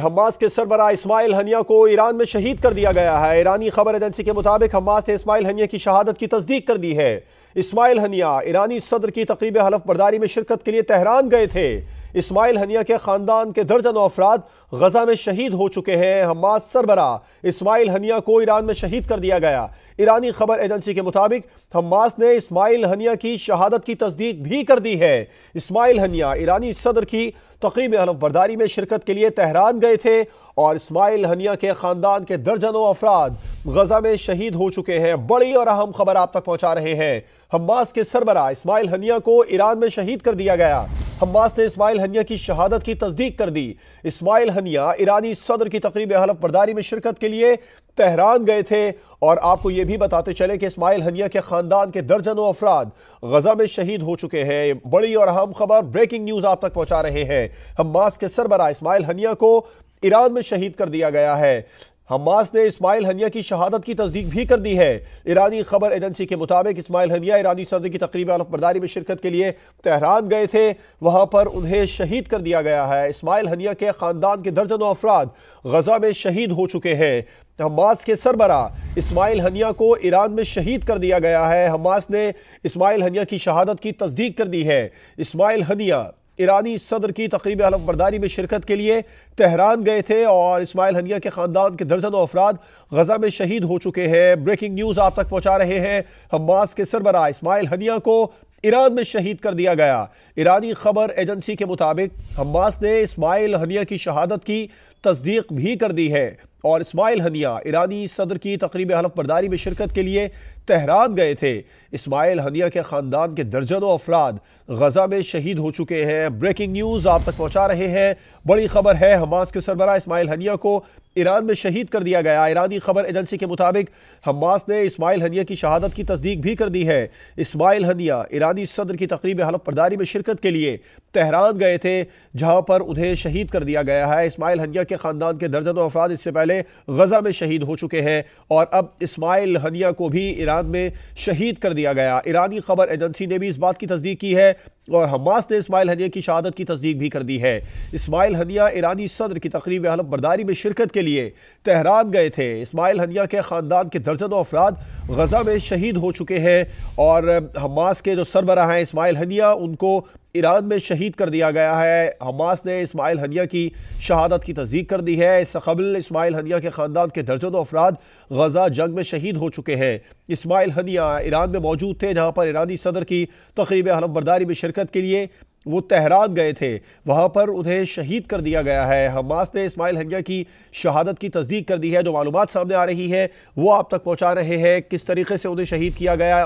Hamas के सरबरा Ismail Haniyeh को ईरान में शहीद कर दिया गया है ईरानी खबर एजेंसी के मुताबिक हमास ने इस्माइल हनिया की शहादत की तस्दीक कर दी है इस्माइल हनिया ईरानी सदर की तकरीब हलफ बर्दारी में शिरकत के लिए तेहरान गए थे इसमाइल हनिया के खानदान के दर्जनों अफराद गजा में शहीद हो चुके हैं हमास सरबरा इसमाइल हनिया को ईरान में शहीद कर दिया गया ईरानी खबर एजेंसी के मुताबिक हमास ने इस्माइल हनिया की शहादत की तस्दीक भी कर दी है इस्माइल हनिया ईरानी सदर की तकरीब हलफबरदारी में शिरकत के लिए तहरान गए थे और इस्माइल हनिया के खानदान के दर्जनों अफराद गजा में शहीद हो चुके हैं बड़ी और अहम खबर आप तक पहुंचा रहे हैं हमास के सरबरा इसमाइल हनिया को ईरान में शहीद कर दिया गया हम्बास ने इसमाइल हनिया की शहादत की तस्दीक कर दी इसमाइल हनिया ईरानी सदर की तकरीब हलफ बरदारी में शिरकत के लिए तहरान गए थे और आपको यह भी बताते चले कि इसमाइल हनिया के खानदान के दर्जनों अफराद गजा में शहीद हो चुके हैं बड़ी और अहम खबर ब्रेकिंग न्यूज आप तक पहुंचा रहे हैं हम्बास के सरबरा इसमाइल हनिया को ईरान में शहीद कर दिया गया है हमास ने इस्माइल हनिया की शहादत की तस्दीक भी कर दी है ईरानी खबर एजेंसी के मुताबिक इस्माइल हनिया ईरानी सदर की तकरीब अलफबरदारी में शिरकत के लिए तहरान गए थे वहाँ पर उन्हें शहीद कर दिया गया है इस्माइल हनिया के ख़ानदान के दर्जनों अफराद गजा में शहीद हो चुके हैं हमास के सरबरा इस्माइल हनिया को ईरान में शहीद कर दिया गया है हमास ने इस्माइल हनिया की शहादत की तस्दीक कर दी है इस्माइल हनिया ईरानी सदर की तकरीब हलफ बर्दारी में शिरकत के लिए तहरान गए थे और इसमाइल हनिया के ख़ानदान के दर्जनों अफराद गजा में शहीद हो चुके हैं ब्रेकिंग न्यूज़ आप तक पहुंचा रहे हैं हमास के सरबरा इसमाइल हनिया को ईरान में शहीद कर दिया गया ईरानी खबर एजेंसी के मुताबिक हमास ने इसमाइल हनिया की शहादत की तस्दीक भी कर दी है और इसमाइल हनिया ईरानी सदर की तकरीब हलफ बर्दारी में शिरकत के लिए तहरान गए थे इसमाइल हनिया के ख़ानदान के दर्जनों अफराद गजा में शहीद हो चुके हैं ब्रेकिंग न्यूज़ आप तक पहुंचा रहे हैं बड़ी खबर है हमास के सरबरा इसमाइल हनिया को ईरान में शहीद कर दिया गया ईरानी खबर एजेंसी के मुताबिक हमास ने इसमाइल हनिया की शहादत की तस्दीक भी कर दी है इसमाइल हनिया ईरानी सदर की तकरीब हलफ पर्दारी में शिरकत के लिए तहरान गए थे जहां पर उन्हें शहीद कर दिया गया है इसमाइल हनिया के ख़ानदान के दर्जनों अफराद इससे पहले गजा में शहीद हो चुके हैं और अब इसमाइल हनिया को भी ईरान में शहीद कर दिया गया ईरानी खबर एजेंसी ने भी इस बात की तस्दीक की है और हमास ने इसमाइल हनिया की शहादत की तस्दीक भी कर दी है इसमाइल हनिया ईरानी सदर की तकरीब हलफ बरदारी में शिरकत के लिए तहरान गए थे इसमाइल हनिया के ख़ानदान के दर्जनों अफराद गजा में शहीद हो चुके हैं और हमास के जो सरबरा हैं इसमाइल हनिया उनको ईरान में शहीद कर दिया गया है हमास ने इसमाइल हनिया की शहादत की तस्दीक कर दी है इससे कबल इसमाइल हनिया के ख़ानदान के दर्जनों अफराद गजा जंग में शहीद हो चुके हैं इसमाइल हनिया ईरान में मौजूद थे जहाँ पर ईरानी सदर की तकरीब हलम बरदारी में शिरकत शिरकत के लिए वो तहरान गए थे वहाँ पर उन्हें शहीद कर दिया गया है हमास ने इस्माइल हनिया की शहादत की तस्दीक कर दी है जो मालूम सामने आ रही है वो आप तक पहुँचा रहे हैं किस तरीके से उन्हें शहीद किया गया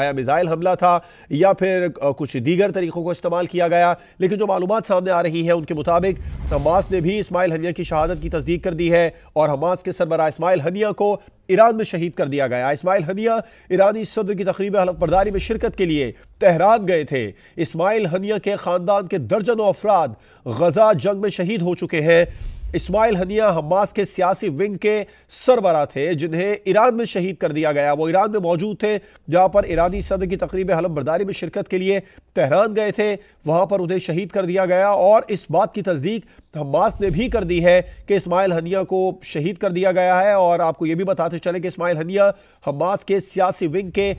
आया मिज़ाइल हमला था या फिर कुछ दीगर तरीक़ों को इस्तेमाल किया गया लेकिन जो मालूम सामने आ रही है उनके मुताबिक हमास ने भी इसमाइल हनिया की शहादत की तस्दीक कर दी है और हमास के सरबरा इसमाइल हनिया को ईरान में शहीद कर दिया गया इस्माइल हनिया ईरानी सदर की तकरीब हलफबरदारी में शिरकत के लिए तहरान गए थे इसमाइल हनिया के खानदान के दर्जनों अफराद गजा जंग में शहीद हो चुके हैं इस्माइल हनिया हमास के सियासी विंग के सरबरा थे जिन्हें ईरान में शहीद कर दिया गया वो ईरान में मौजूद थे जहां पर ईरानी सदर की तकरीब हलम बरदारी में शिरकत के लिए तहरान गए थे वहां पर उन्हें शहीद कर दिया गया और इस बात की तस्दीक हमास ने भी कर दी है कि इस्माइल हनिया को शहीद कर दिया गया है और आपको यह भी बताते चले कि इस्माइल हनिया हमास के सियासी विंग के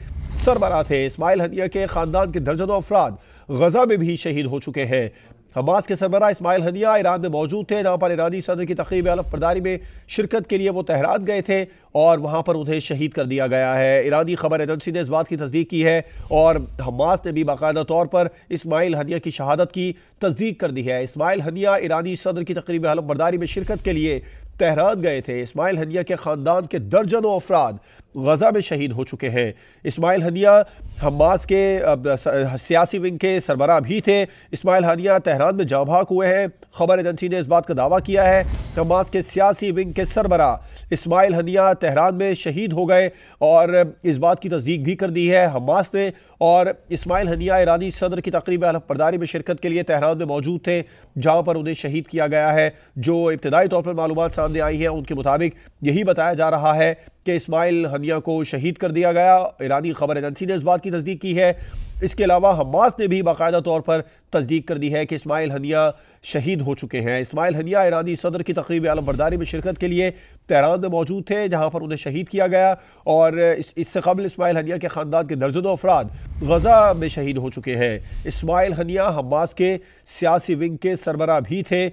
सरबरा थे इस्माइल हनिया के खानदान के दर्जनों अफराद गजा में भी शहीद हो चुके हैं हमास के सरबरा इसमाइल हदिया ईरान में मौजूद थे जहाँ पर ईरानी सदर की तकरीब बरदारी में शिरकत के लिए वो तहरान गए थे और वहाँ पर उन्हें शहीद कर दिया गया है ईरानी खबर एजेंसी ने इस बात की तस्दीक की है और हमास ने भी बाकायदा तौर पर इसमाइल हदिया की शहादत की तस्दीक कर दी है इसमाइल हदिया ईरानी सदर की तकरीब बरदारी में शिरकत के लिए तहरान गए थे इसमाइल हदिया के ख़ानदान के दर्जनों अफराद गज़ा में शहीद हो चुके हैं इस्माइल हनिया हमास के सियासी विंग के सरबरा भी थे इस्माइल हनिया तहरान में जाँभाक हुए हैं खबर एजेंसी ने इस बात का दावा किया है हमास के सियासी विंग के सरबरा इस्माइल हनिया तहरान में शहीद हो गए और इस बात की तस्दीक भी कर दी है हमास ने और इस्माइल हनिया ईरानी सदर की तकरीब हलफबरदारी में शिरकत के लिए तहरान में मौजूद थे जहाँ पर उन्हें शहीद किया गया है जो इब्तदाई तौर पर मालूम सामने आई हैं उनके मुताबिक यही बताया जा रहा है कि इस्माइल हनिया को शहीद कर दिया गया ईरानी खबर एजेंसी ने इस बात की तस्दीक की है इसके अलावा हमास ने भी बाकायदा तौर पर तस्दीक कर दी है कि इस्माइल हनिया शहीद हो चुके हैं इस्माइल हनिया ईरानी सदर की तकरीब आलमबरदारी में शिरकत के लिए तहरान में मौजूद थे जहाँ पर उन्हें शहीद किया गया और इससे इस कबल इसमाइल हनिया के ख़ानदान के दर्जनों अफराद गजा में शहीद हो चुके हैं इस्माइल हनिया हमास के सियासी विंग के सरबरा भी थे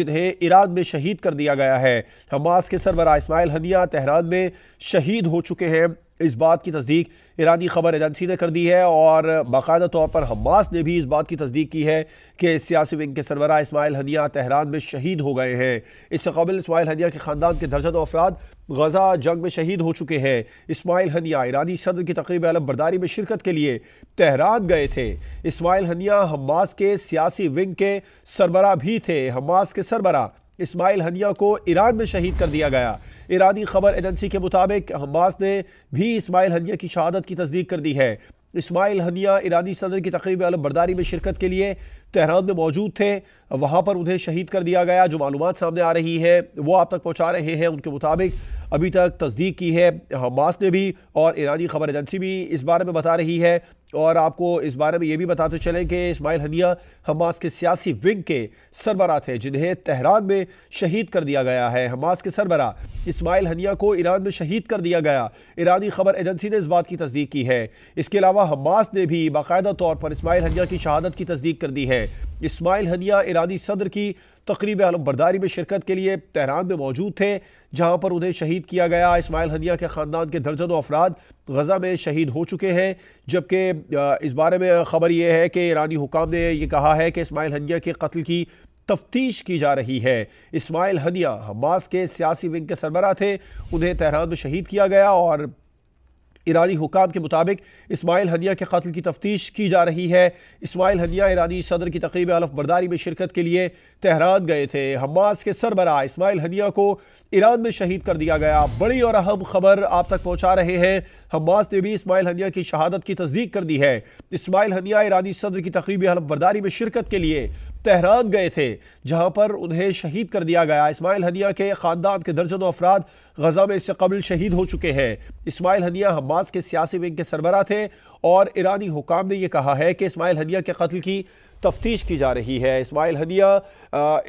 जिन्हें ईरान में शहीद कर दिया गया है हमास के सरबरा इसमाइल हनिया तहरान में शहीद हो चुके हैं इस बात की तस्दीक ईरानी खबर एजेंसी ने कर दी है और बाकायदा तौर पर हमास ने भी इस बात की तस्दीक की है कि सियासी विंग के सरबरा इसमाइल हनिया तहरान में शहीद हो गए हैं इससे कबल इसमाइल हनिया के ख़ानदान के दर्जन अफराद गजा जंग में शहीद हो चुके हैं इसमाइल हनिया ईरानी सदर की तकरीब अलम बरदारी में शिरकत के लिए तहरान गए थे इसमाइल हनिया हमास के सियासी विंग के सरबरा भी थे हमास के सरबरा इसमाइल हनिया को ईरान में शहीद कर दिया गया ईरानी खबर एजेंसी के मुताबिक हमास ने भी इसमाइल हनिया की शहादत की तस्दीक कर दी है इसमाइल हनिया ईरानी सदर की तकरीब अलमबरदारी में शिरकत के लिए तहरान में मौजूद थे वहाँ पर उन्हें शहीद कर दिया गया जो मालूम सामने आ रही है वो आप तक पहुँचा रहे हैं उनके मुताबिक अभी तक तस्दीक की है हमास ने भी और ईरानी खबर एजेंसी भी इस बारे में बता रही है और आपको इस बारे में ये भी बताते चलें कि इसमाइल हनिया हमास के सियासी विंग के सरबरा थे जिन्हें तहरान में शहीद कर दिया गया है हमास के सरबरा इसमाइल हनिया को ईरान में शहीद कर दिया गया ईरानी खबर एजेंसी ने इस बात की तस्दीक की है इसके अलावा हमास ने भी बाकायदा तौर पर इसमाइल हनिया की शहादत की तस्दीक कर दी है इसमाइल हनिया ईरानी सदर की तकरीब बर्दारी में शिरकत के लिए तहरान में मौजूद थे जहाँ पर उन्हें शहीद किया गया इसमाइल हनिया के ख़ानदान के दर्जनों अफराद गज़ा में शहीद हो चुके हैं जबकि इस बारे में ख़बर यह है कि ईरानी हुकाम ने यह कहा है कि इसमाइल हनिया के कत्ल की तफ्तीश की जा रही है इस्माइल हनिया हमास के सियासी विंग के सरबरा थे उन्हें तहरान में शहीद किया गया और ईरानी हुकाम के मुताबिक इसमाइल हदिया के कत्ल की तफ्तीश की जा रही है इसमाइल हदिया ईरानी सदर की तकरीब अलफ बर्दारी में शिरकत के लिए तहरान गए थे हमास के सरबरा इसमाइल हदिया को ईरान में शहीद कर दिया गया बड़ी और अहम खबर आप तक पहुँचा रहे हैं हमास ने भी इसमाइल हदिया की शहादत की तस्दीक कर दी है इसमाइल हदिया ईरानी सदर की तकरीब अलफ बर्दारी में शिरकत के लिए तहरान गए थे जहाँ पर उन्हें शहीद कर दिया गया इस्माइल हदिया के ख़ानदान के दर्जनों अफराद गजा में इससे कबल शहीद हो चुके हैं इसमाइल हनिया हमास के सियासी विंग के सरबरा थे और ईरानी हुकाम ने यह कहा है कि इसमाइल हनिया के कत्ल की तफ्तीश की जा रही है इसमाइल हनिया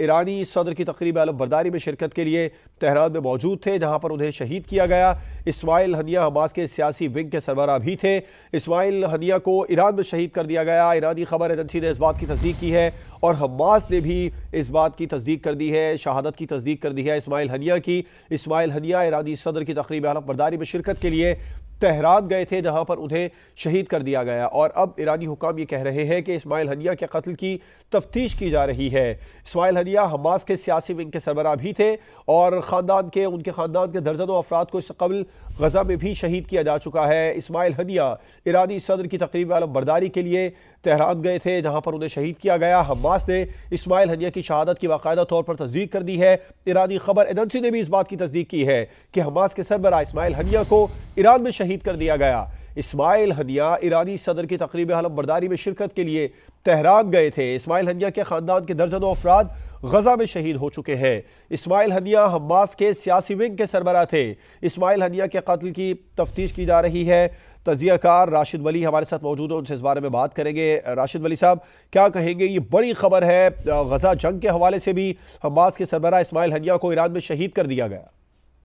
ईरानी सदर की तकरीब बर्दारी में शिरकत के लिए तहरान में मौजूद थे जहाँ पर उन्हें शहीद किया गया इसमाइल हनिया हमास के सियासी विंग के सरबरा भी थे इसमाइल हनिया को ईरान में शहीद कर दिया गया ईरानी खबर एजेंसी ने इस बात की तस्दीक की है और हमास ने भी इस बात की तस्दीक कर दी है शहादत की तस्दीक कर दी है इसमाइल हनिया की इसमाइल हनिया मीडिया इरादी सदर की तकरीब आलम बरदारी में शिरकत के लिए तहरान गए थे जहाँ पर उन्हें शहीद कर दिया गया और अब ईरानी हुकाम ये कह रहे हैं कि इस्माइल हनिया के कत्ल की तफ्तीश की जा रही है इस्माइल हनिया हमास के सियासी विंग के सरबरा भी थे और ख़ानदान के उनके ख़ानदान के दर्जनों अफराद को इस कबल गजा में भी शहीद किया जा चुका है इस्माइल हनिया ईरानी सदर की तकरीब आलम बरदारी के लिए तहरान गए थे जहाँ पर उन्हें शहीद किया गया हमास ने इसमाइल हनिया की शहादत की बाकायदा तौर पर तस्दीक कर दी है ईरानी खबर एजेंसी ने भी इस बात की तस्दीक की है कि हमास के सरबरा इसमाइल हनिया को ईरान में शहीद कर दिया गया इस्माइल हनिया ईरानी सदर की तकरीब हलम बर्दारी में शिरकत के लिए तहरान गए थे इस्माइल हनिया के ख़ानदान के दर्जनों अफराद गजा में शहीद हो चुके हैं इसमाइल हनिया हमास के सियासी विंग के सरबरा थे इस्माइल हनिया के कत्ल की तफ्तीश की जा रही है तजिया कार राशिद वली हमारे साथ मौजूद हैं उनसे इस बारे में बात करेंगे राशिद वली साहब क्या कहेंगे ये बड़ी खबर है गजा जंग के हवाले से भी हमास के सरबरा इसमाइल हनिया को ईरान में शहीद कर दिया गया